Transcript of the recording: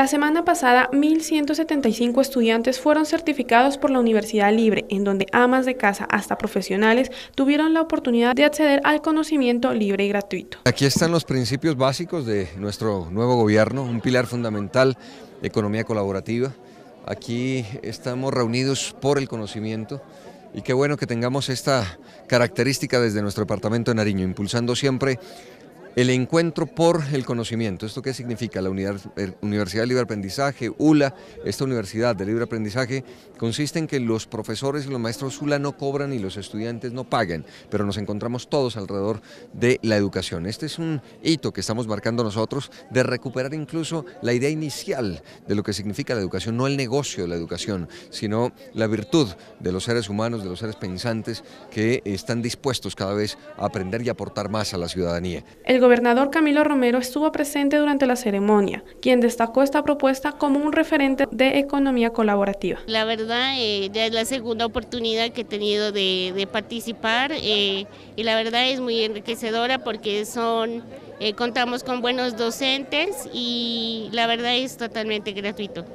La semana pasada, 1.175 estudiantes fueron certificados por la Universidad Libre, en donde amas de casa hasta profesionales tuvieron la oportunidad de acceder al conocimiento libre y gratuito. Aquí están los principios básicos de nuestro nuevo gobierno, un pilar fundamental economía colaborativa. Aquí estamos reunidos por el conocimiento y qué bueno que tengamos esta característica desde nuestro departamento de Nariño, impulsando siempre el encuentro por el conocimiento, ¿esto qué significa? La eh, Universidad de Libre Aprendizaje, ULA, esta Universidad de Libre Aprendizaje, consiste en que los profesores y los maestros ULA no cobran y los estudiantes no paguen. pero nos encontramos todos alrededor de la educación. Este es un hito que estamos marcando nosotros de recuperar incluso la idea inicial de lo que significa la educación, no el negocio de la educación, sino la virtud de los seres humanos, de los seres pensantes que están dispuestos cada vez a aprender y aportar más a la ciudadanía. El gobernador Camilo Romero estuvo presente durante la ceremonia, quien destacó esta propuesta como un referente de economía colaborativa. La verdad, eh, ya es la segunda oportunidad que he tenido de, participar eh, y la verdad es muy enriquecedora porque son eh, contamos con buenos docentes y la verdad es totalmente gratuito.